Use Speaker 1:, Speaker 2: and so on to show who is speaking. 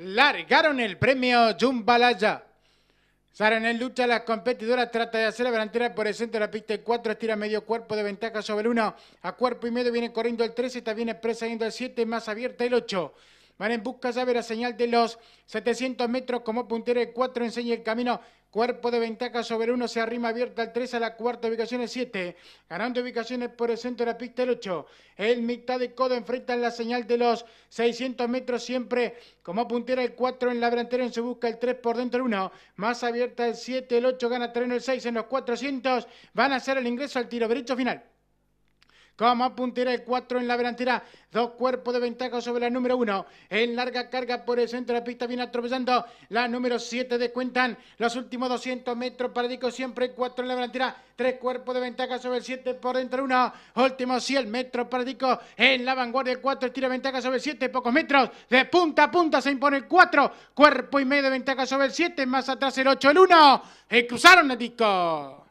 Speaker 1: largaron el premio Jumbalaya. en lucha, las competidoras trata de hacer la delantera por el centro de la pista. El 4 estira medio cuerpo de ventaja sobre el 1. A cuerpo y medio viene corriendo el 13, también presa yendo el 7, más abierta el 8. Van en busca ver la señal de los 700 metros como puntera. el 4 enseña el camino. Cuerpo de ventaja sobre uno se arrima abierta el 3 a la cuarta ubicación el 7. Ganando ubicaciones por el centro de la pista el 8. El mitad de codo enfrenta la señal de los 600 metros siempre como puntera. el 4 en la delantera en su busca el 3 por dentro el 1. Más abierta el 7, el 8 gana terreno el 6 en los 400. Van a hacer el ingreso al tiro derecho final como puntera el 4 en la delantera. Dos cuerpos de ventaja sobre la número 1. En larga carga por el centro de la pista viene atropellando la número 7. Descuentan los últimos 200 metros para Dico siempre el 4 en la delantera. Tres cuerpos de ventaja sobre el 7 por dentro 1. Último 100 metros para Dico en la vanguardia. El 4 tira ventaja sobre el 7. Pocos metros. De punta a punta se impone el 4. Cuerpo y medio de ventaja sobre el 7. Más atrás el 8, el 1. Y cruzaron el Dico.